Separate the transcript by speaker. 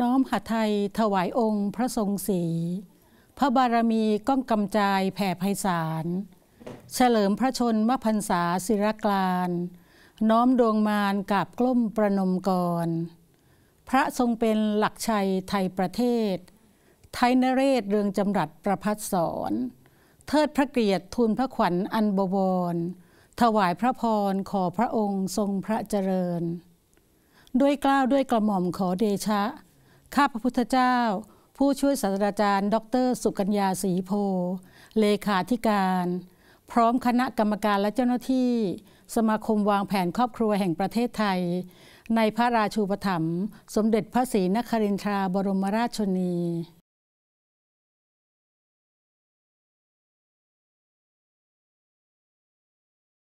Speaker 1: น้อมหัไทย ถวายองค์ พระทรงศรี พระบารมีก้องกำจายแผ่ไพศาลเฉลิมพระชนมพรรษาศิรกลานน้อมดวงมารกาบกล้มประนมกรพระทรงเป็นหลักชัยไทยประเทศ ไทยนเรศเรืองจำรัดประพัดสอนเทิดพระเกียรติทูลพระขวัญอันบวรถวายพระพรขอพระองค์ทรงพระเจริญ ด้วยกล้าวด้วยกระหม่อมขอเดชะข้าพระพุทธเจ้า ผู้ช่วยศาสตราจารย์ ดรสุกัญญาศรีโพเลขาธิการ พร้อมคณะกรรมการและเจ้าหน้าที่ สมาคมวางแผนครอบครัวแห่งประเทศไทย ในพระราชูปถัมภ์สมเด็จพระศรีนครินทราบรมราชชนี